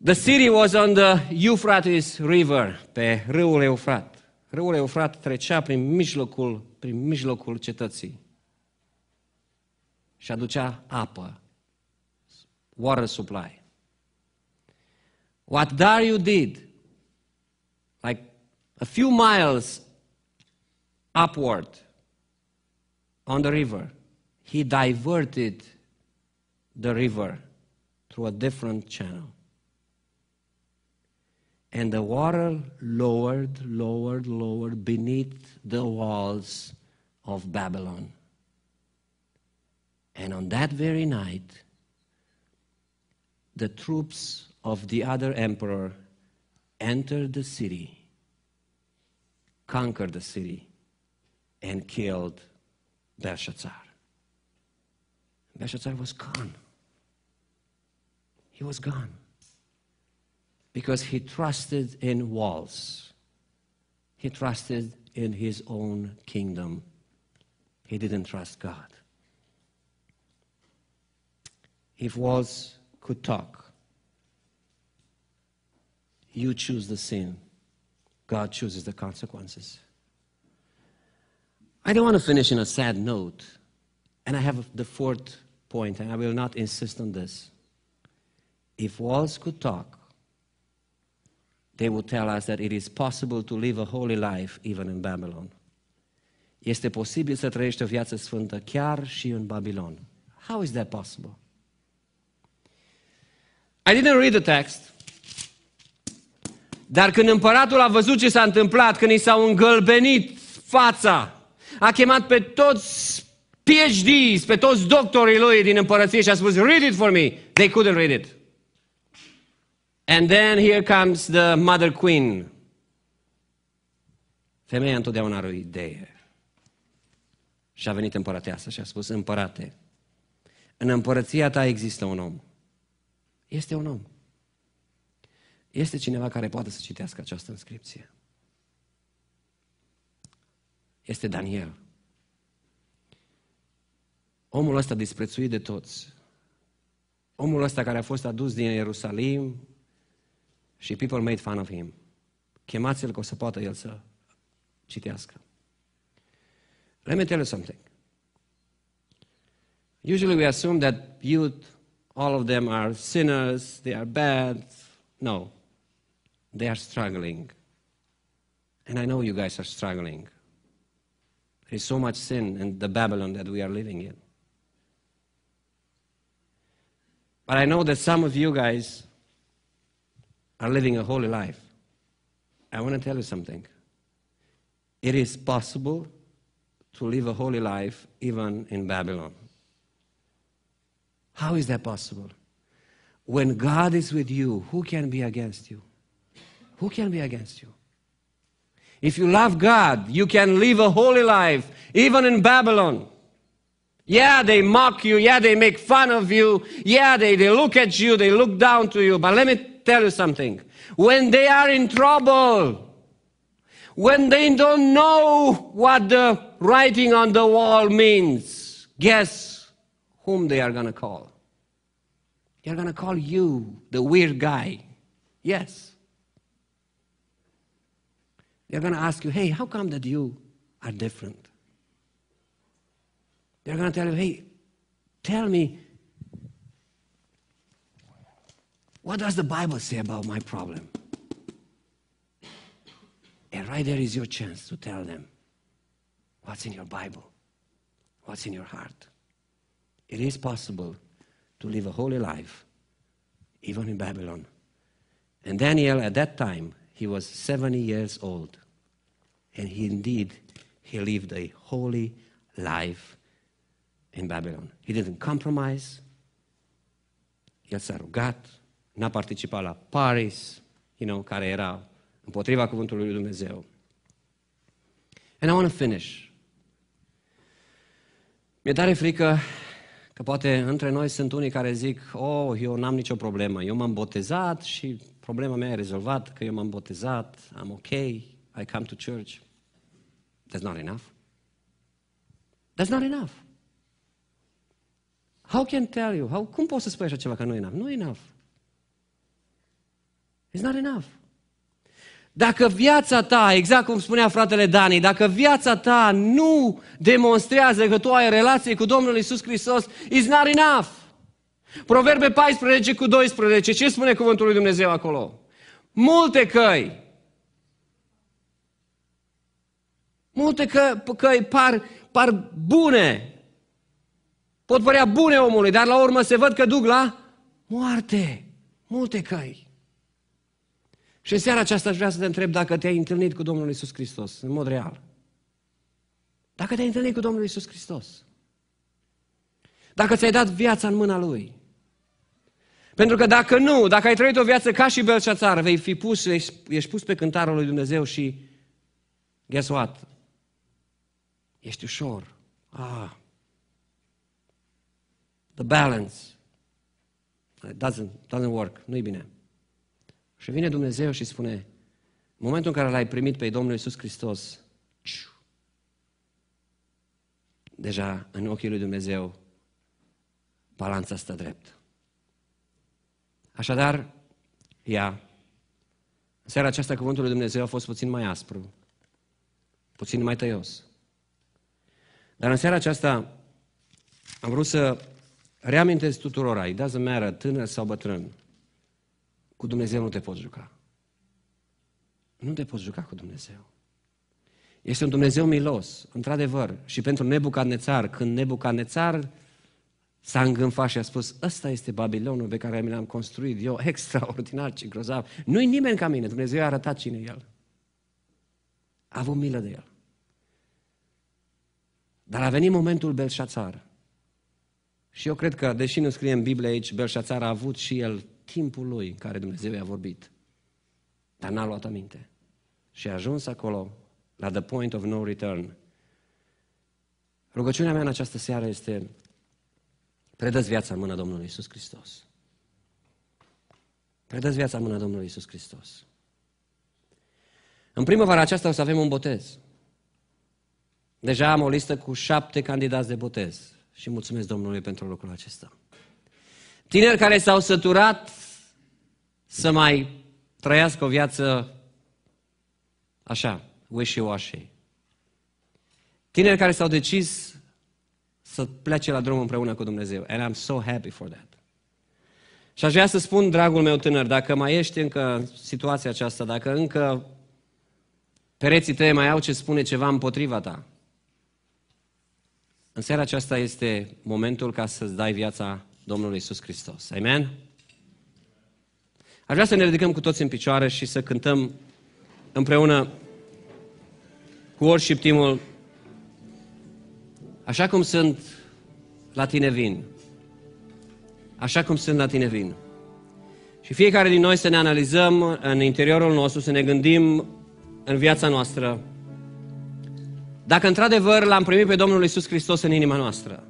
Speaker 1: The city was on the Euphrates River, pe râul Eufrat. Râul Eufrat trecea prin mijlocul, prin mijlocul cetății și aducea apă, water supply. What Dario did, like a few miles upward, on the river. He diverted the river through a different channel. And the water lowered, lowered, lowered beneath the walls of Babylon. And on that very night, the troops of the other emperor entered the city, conquered the city, and killed Belshazzar. Belshazzar was gone. He was gone because he trusted in walls. He trusted in his own kingdom. He didn't trust God. If walls could talk, you choose the sin, God chooses the consequences. I don't want to finish in a sad note. And I have the fourth point, and I will not insist on this. If walls could talk, they would tell us that it is possible to live a holy life even in Babylon. Este posibil să trăiești o viață sfântă chiar și în Babilon. How is that possible? I didn't read the text. Dar când împăratul a văzut ce s-a întâmplat, când i s-au îngălbenit fața, a chemat pe toți PhDs, pe toți doctorii lui din împărăție și a spus, read it for me. They couldn't read it. And then here comes the mother queen. Femeia întotdeauna are o idee. Și a venit împărăteasa și a spus, împărate, în împărăția ta există un om. Este un om. Este cineva care poate să citească această înscripție este Daniel. Omul ăsta disprețuit de toți, omul ăsta care a fost adus din Ierusalim și people made fun of him. Chemați-l că o să poată el să citească. Let me tell you something. Usually we assume that youth, all of them are sinners, they are bad. No, they are struggling. And I know you guys are struggling. There's so much sin in the Babylon that we are living in. But I know that some of you guys are living a holy life. I want to tell you something. It is possible to live a holy life even in Babylon. How is that possible? When God is with you, who can be against you? Who can be against you? If you love God, you can live a holy life, even in Babylon. Yeah, they mock you. Yeah, they make fun of you. Yeah, they, they look at you. They look down to you. But let me tell you something. When they are in trouble, when they don't know what the writing on the wall means, guess whom they are going to call? They're going to call you the weird guy. Yes. They're going to ask you, hey, how come that you are different? They're going to tell you, hey, tell me, what does the Bible say about my problem? And right there is your chance to tell them what's in your Bible, what's in your heart. It is possible to live a holy life, even in Babylon. And Daniel, at that time, he was 70 years old. And he indeed, he lived a holy life în Babylon. He didn't compromise. El s-a rugat, n-a participat la Paris, you know, care era împotriva cuvântului lui Dumnezeu. And I want to finish. Mi-e tare frică că poate între noi sunt unii care zic, oh, eu n-am nicio problemă, eu m-am botezat și problema mea e rezolvat, că eu m-am botezat, am ok, I come to church. That's not enough. That's not enough. How can I tell you? How, cum poți să spui așa ceva că nu e enough? Nu e enough. It's not enough. Dacă viața ta, exact cum spunea fratele Dani, dacă viața ta nu demonstrează că tu ai relație cu Domnul Isus Hristos, it's not enough. Proverbe 14 cu 12, ce spune cuvântul lui Dumnezeu acolo? Multe căi Multe că, căi par, par bune, pot părea bune omului, dar la urmă se văd că duc la moarte. Multe căi. Și în seara aceasta aș vrea să te întreb dacă te-ai întâlnit cu Domnul Isus Hristos, în mod real. Dacă te-ai întâlnit cu Domnul Isus Hristos. Dacă ți-ai dat viața în mâna Lui. Pentru că dacă nu, dacă ai trăit o viață ca și Belșațar, vei fi pus, ești, ești pus pe cântarul lui Dumnezeu și, guess what, Ești ușor. Ah. The balance. It doesn't, doesn't work. Nu-i bine. Și vine Dumnezeu și spune, în momentul în care l-ai primit pe Domnul Iisus Hristos, deja în ochii lui Dumnezeu, balanța stă drept. Așadar, ea, în seara aceasta cuvântul lui Dumnezeu a fost puțin mai aspru, puțin mai tăios. Dar în seara aceasta am vrut să reamintesc tuturora, dați doesn't meară, tânăr sau bătrân, cu Dumnezeu nu te poți juca. Nu te poți juca cu Dumnezeu. Este un Dumnezeu milos, într-adevăr. Și pentru Nebucadnețar, când Nebucadnețar s-a îngânfat și a spus, ăsta este Babilonul pe care mi l-am construit eu, extraordinar, ce grozav. Nu-i nimeni ca mine, Dumnezeu a arătat cine e el. A avut milă de el. Dar a venit momentul Belșațar. Și eu cred că, deși nu scrie în Biblie aici, Belșațar a avut și el timpul lui în care Dumnezeu i-a vorbit. Dar n-a luat aminte. Și a ajuns acolo, la the point of no return. Rugăciunea mea în această seară este, predă viața în mână Domnului Isus Hristos. predă viața în mână Domnului Isus Hristos. În primăvara aceasta o să avem un botez. Deja am o listă cu șapte candidați de botez și mulțumesc Domnului pentru lucrul acesta. Tineri care s-au săturat să mai trăiască o viață așa, wishy-washy. Tineri care s-au decis să plece la drum împreună cu Dumnezeu. And I'm so happy for that. Și aș vrea să spun, dragul meu tânăr, dacă mai ești încă în situația aceasta, dacă încă pereții tăi mai au ce spune ceva împotriva ta, în seara aceasta este momentul ca să-ți dai viața Domnului Isus Hristos. Amen? Aș vrea să ne ridicăm cu toți în picioare și să cântăm împreună cu worship timul Așa cum sunt, la tine vin. Așa cum sunt, la tine vin. Și fiecare din noi să ne analizăm în interiorul nostru, să ne gândim în viața noastră, dacă într-adevăr l-am primit pe Domnul Isus Hristos în inima noastră,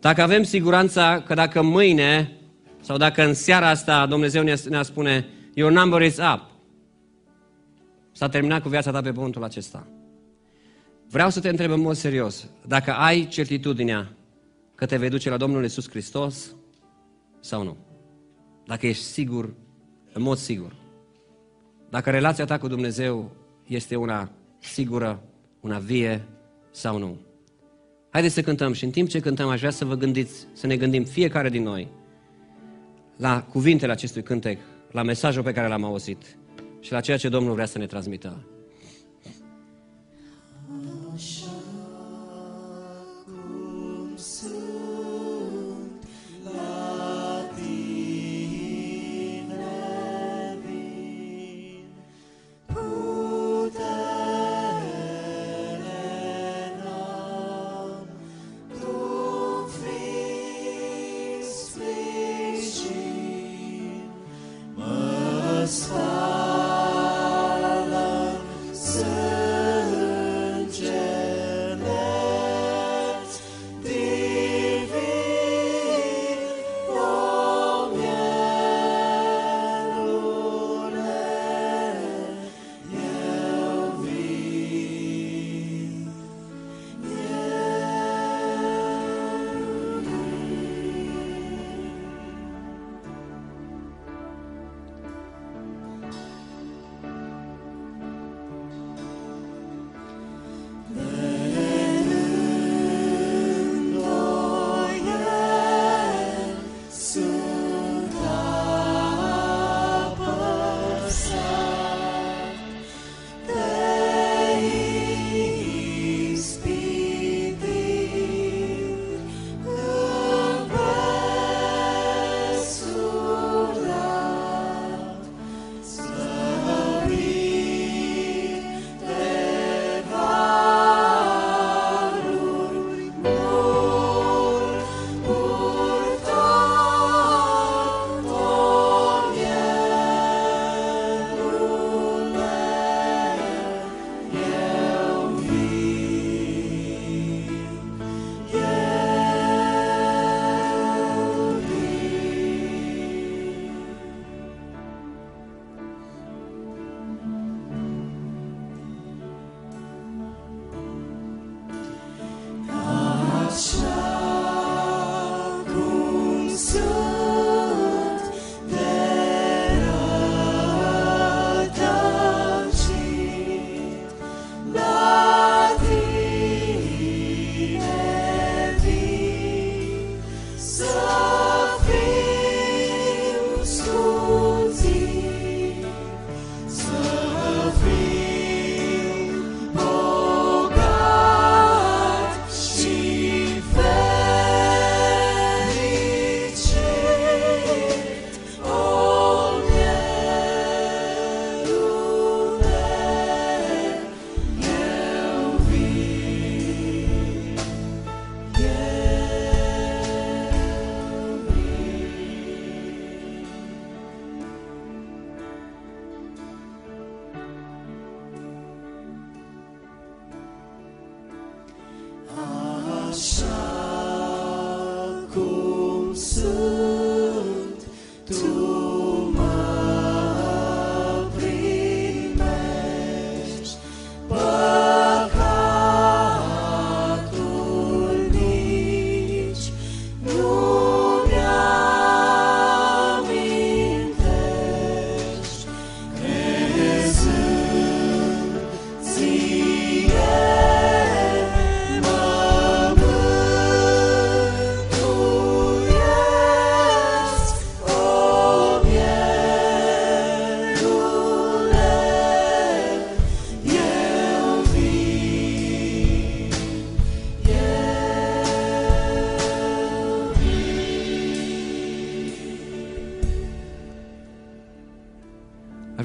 Speaker 1: dacă avem siguranța că dacă mâine sau dacă în seara asta Dumnezeu ne, ne spune Your number is up, s-a terminat cu viața ta pe pământul acesta. Vreau să te întreb în mod serios, dacă ai certitudinea că te vei duce la Domnul Isus Hristos sau nu? Dacă ești sigur, în mod sigur. Dacă relația ta cu Dumnezeu este una sigură una vie sau nu. Haideți să cântăm și în timp ce cântăm aș vrea să vă gândiți, să ne gândim fiecare din noi la cuvintele acestui cântec, la mesajul pe care l-am auzit și la ceea ce Domnul vrea să ne transmită.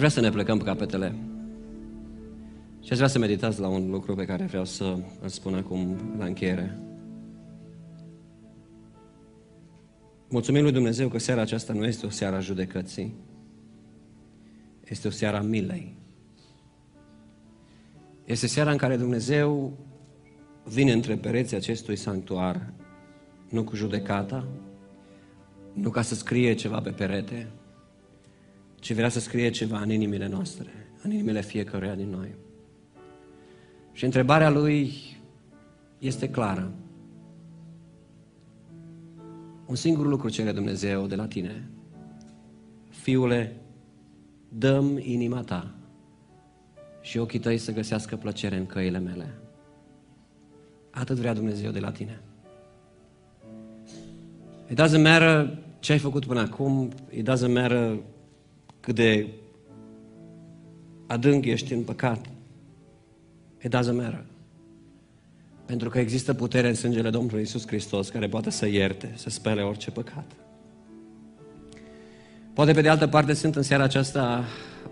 Speaker 1: vrea să ne plecăm capetele. Și aș vrea să meditați la un lucru pe care vreau să îl spun acum la încheiere. Mulțumim lui Dumnezeu că seara aceasta nu este o seară a judecății, este o seară a milei. Este seara în care Dumnezeu vine între pereții acestui sanctuar, nu cu judecata, nu ca să scrie ceva pe perete, ci vrea să scrie ceva în inimile noastre, în inimile fiecăruia din noi. Și întrebarea lui este clară. Un singur lucru cere Dumnezeu de la tine. Fiule, dăm inima ta și ochii tăi să găsească plăcere în căile mele. Atât vrea Dumnezeu de la tine. It doesn't matter ce ai făcut până acum, it doesn't matter cât de adânc ești în păcat, e doesn't meră. Pentru că există putere în sângele Domnului Isus Hristos care poate să ierte, să spele orice păcat. Poate pe de altă parte sunt în seara aceasta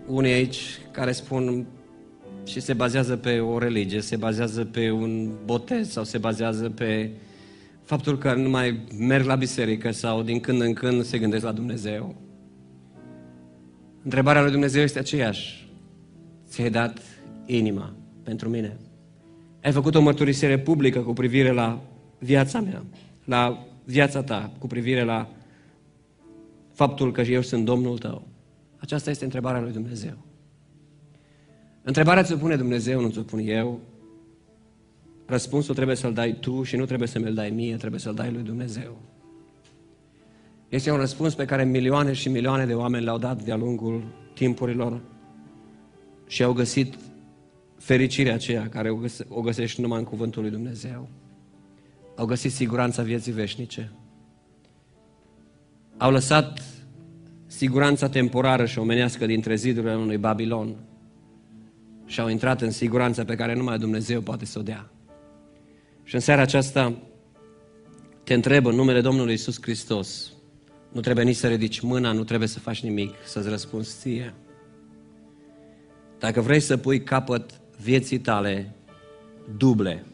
Speaker 1: unii aici care spun și se bazează pe o religie, se bazează pe un botez sau se bazează pe faptul că nu mai merg la biserică sau din când în când se gândesc la Dumnezeu. Întrebarea lui Dumnezeu este aceeași. Ți-ai dat inima pentru mine. Ai făcut o mărturisire publică cu privire la viața mea, la viața ta, cu privire la faptul că eu sunt Domnul tău. Aceasta este întrebarea lui Dumnezeu. Întrebarea ți-o pune Dumnezeu, nu ți-o pun eu. Răspunsul trebuie să-l dai tu și nu trebuie să mi-l dai mie, trebuie să-l dai lui Dumnezeu. Este un răspuns pe care milioane și milioane de oameni l-au dat de-a lungul timpurilor și au găsit fericirea aceea care o, găsești numai în Cuvântul lui Dumnezeu. Au găsit siguranța vieții veșnice. Au lăsat siguranța temporară și omenească dintre zidurile unui Babilon și au intrat în siguranța pe care numai Dumnezeu poate să o dea. Și în seara aceasta te întreb în numele Domnului Isus Hristos, nu trebuie nici să ridici mâna, nu trebuie să faci nimic, să-ți răspunzi ție. Dacă vrei să pui capăt vieții tale duble,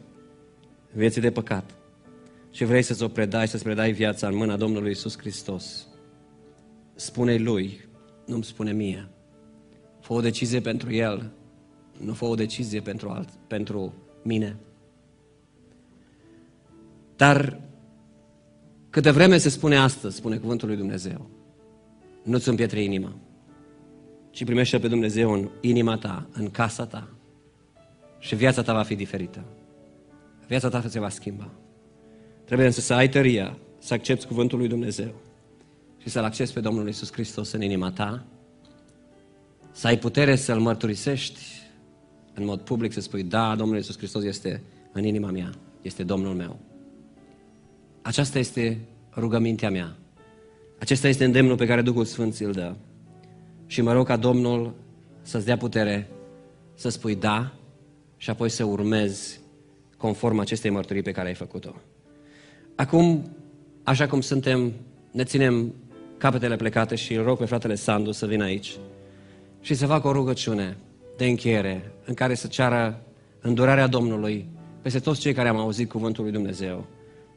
Speaker 1: vieții de păcat, și vrei să-ți o predai, să-ți predai viața în mâna Domnului Isus Hristos, spune Lui, nu-mi spune mie. Fă o decizie pentru El, nu fă o decizie pentru, alt, pentru mine. Dar Câte vreme se spune astăzi, spune cuvântul lui Dumnezeu, nu-ți împietre inima, ci primește pe Dumnezeu în inima ta, în casa ta și viața ta va fi diferită. Viața ta se va schimba. Trebuie însă să ai tăria, să accepti cuvântul lui Dumnezeu și să-L accepti pe Domnul Isus Hristos în inima ta, să ai putere să-L mărturisești în mod public, să spui, da, Domnul Isus Hristos este în inima mea, este Domnul meu. Aceasta este rugămintea mea. Acesta este îndemnul pe care Duhul Sfânt îl dă. Și mă rog ca Domnul să-ți dea putere să spui da și apoi să urmezi conform acestei mărturii pe care ai făcut-o. Acum, așa cum suntem, ne ținem capetele plecate și îl rog pe fratele Sandu să vină aici și să facă o rugăciune de încheiere în care să ceară îndurarea Domnului peste toți cei care am auzit cuvântul lui Dumnezeu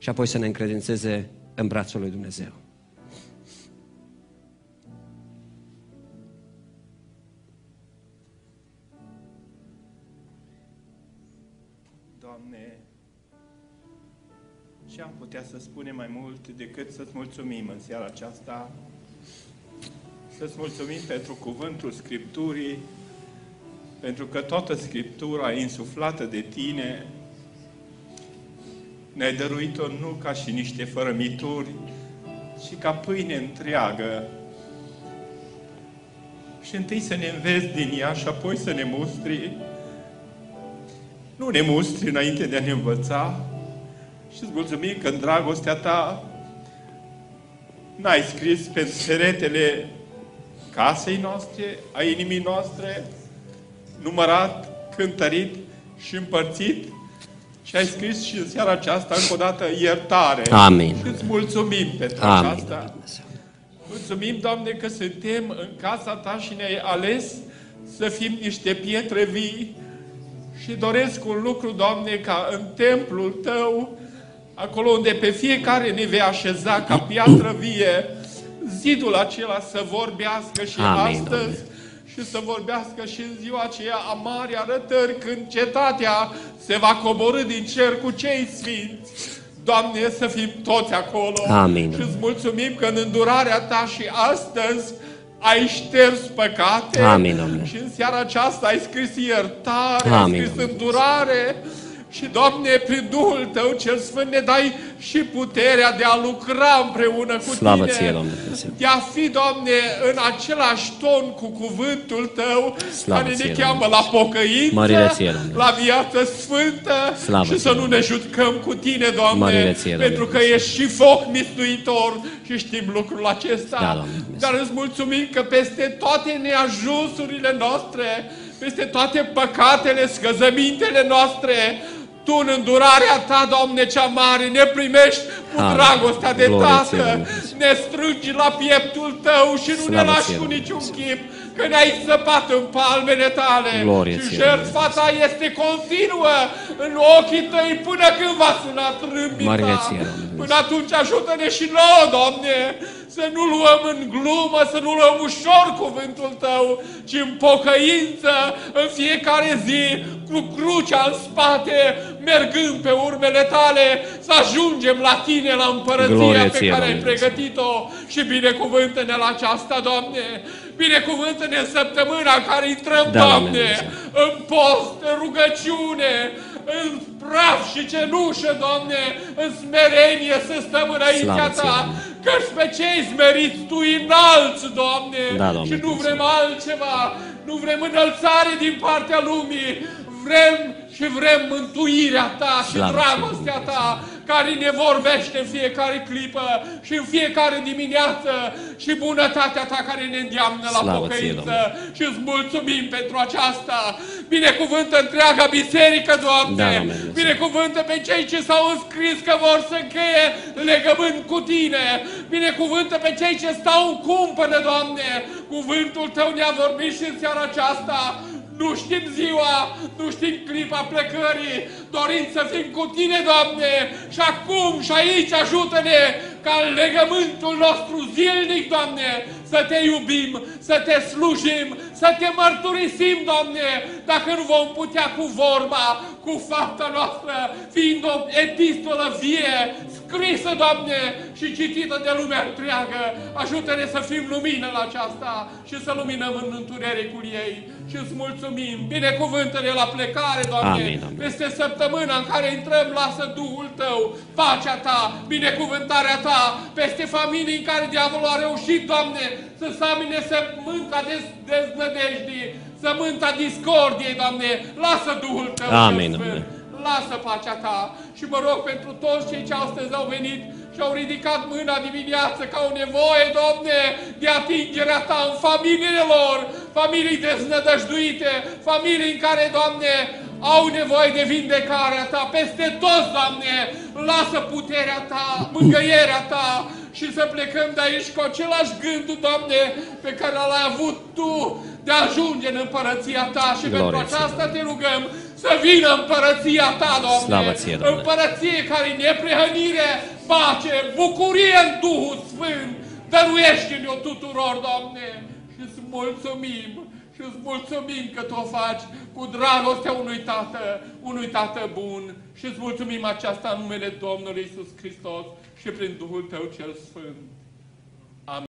Speaker 1: și apoi să ne încredințeze în brațul lui Dumnezeu.
Speaker 2: Doamne, ce am putea să spunem mai mult decât să-ți mulțumim în seara aceasta, să-ți mulțumim pentru cuvântul Scripturii, pentru că toată Scriptura insuflată de tine ne-ai dăruit-o nu ca și niște fărămituri, ci ca pâine întreagă. Și întâi să ne înveți din ea și apoi să ne mustri. Nu ne mustri înainte de a ne învăța. Și îți mulțumim că în dragostea ta n-ai scris pe seretele casei noastre, a inimii noastre, numărat, cântărit și împărțit și ai scris și în seara aceasta, încă o dată, iertare. Amin. Și îți mulțumim pentru Amin. aceasta. Mulțumim, Doamne, că suntem în casa Ta și ne-ai ales să fim niște pietre vii și doresc un lucru, Doamne, ca în templul Tău, acolo unde pe fiecare ne vei așeza ca piatră vie, zidul acela să vorbească și Amin, astăzi Doamne și să vorbească și în ziua aceea a mari arătări, când cetatea se va coborâ din cer cu cei sfinți. Doamne, să fim toți acolo. Amin. Și îți mulțumim că în îndurarea ta și astăzi ai șters păcate Amin, și în seara aceasta ai scris iertare, Amin, ai scris îndurare. Și, Doamne, prin Duhul Tău cel Sfânt ne dai și puterea de a lucra împreună cu Slavă Tine. Ție, Doamne, Dumnezeu. De a fi, Doamne, în același ton cu cuvântul Tău, Slavă care ție, ne cheamă la pocăință, ție, la viață sfântă Slavă și ție, să nu ne judcăm cu Tine, Doamne, ție, Doamne, pentru că ești și foc mistuitor și știm lucrul acesta. Da, Doamne, Dar îți mulțumim că peste toate neajunsurile noastre, peste toate păcatele, scăzămintele noastre, tu în îndurarea Ta, Doamne cea mare, ne primești cu Amin. dragostea de Glorie Tată, ne strângi la pieptul Tău și nu Slavă ne lași cu niciun chip că ne-ai săpat în palmele tale. Glorie și jertfa ta este continuă în ochii tăi până când va suna trâmbita. Până atunci ajută-ne și nouă, Doamne, să nu luăm în glumă, să nu luăm ușor cuvântul Tău, ci în pocăință, în fiecare zi, cu crucea în spate, mergând pe urmele Tale, să ajungem la Tine, la împărăția Glorie pe ție, care ai pregătit-o și binecuvântă-ne la aceasta, Doamne, Binecuvântă-ne săptămâna care intrăm, da, Doamne, în post, în rugăciune, în praf și cenușă, Doamne, în smerenie să stăm înaintea Ta, căci pe cei smeriți Tu înalți, Doamne, da, Doamne, și nu vrem altceva, nu vrem înălțare din partea lumii, vrem și vrem mântuirea ta și Slavă dragostea ta care ne vorbește în fiecare clipă și în fiecare dimineață și bunătatea ta care ne îndeamnă la pocăință și îți mulțumim pentru aceasta. Binecuvântă întreaga biserică, Doamne! Da, Binecuvântă pe cei ce s-au înscris că vor să încheie legământ cu Tine! Binecuvântă pe cei ce stau în cumpănă, Doamne! Cuvântul Tău ne-a vorbit și în seara aceasta nu știm ziua, nu știm clipa plecării, dorim să fim cu Tine, Doamne, și acum și aici ajută-ne ca legământul nostru zilnic, Doamne, să Te iubim, să Te slujim, să Te mărturisim, Doamne, dacă nu vom putea cu vorba, cu fapta noastră, fiind o epistolă vie, scrisă, Doamne, și citită de lumea întreagă. Ajută-ne să fim lumină la aceasta și să luminăm în întunericul ei și îți mulțumim. Binecuvântă-ne la plecare, Doamne, amin, amin. peste săptămâna în care intrăm, lasă Duhul Tău, pacea Ta, binecuvântarea Ta, peste familii în care diavolul a reușit, Doamne, să samine sământa dez, deznădejdii, sământa discordiei, Doamne, lasă Duhul Tău, amin, amin. lasă pacea Ta și mă rog pentru toți cei ce astăzi au venit și-au ridicat mâna dimineață ca o nevoie, Domne, de atingerea Ta în familiile lor, familii deznădăjduite, familii în care, Doamne, au nevoie de vindecarea Ta, peste toți, Doamne, lasă puterea Ta, mângăierea Ta și să plecăm de aici cu același gând, Doamne, pe care l-ai avut Tu de a ajunge în împărăția Ta și Glorie pentru aceasta te rugăm să vină împărăția ta, Doamne. Slavă ție, Doamne. Împărăție care e neprehănire, pace, bucurie în Duhul Sfânt. Dăruiește-ne-o tuturor, Doamne, și îți mulțumim și îți mulțumim că tu o faci cu dragostea unui tată, unui tată bun și îți mulțumim aceasta în numele Domnului Isus Hristos și prin Duhul Tău cel Sfânt.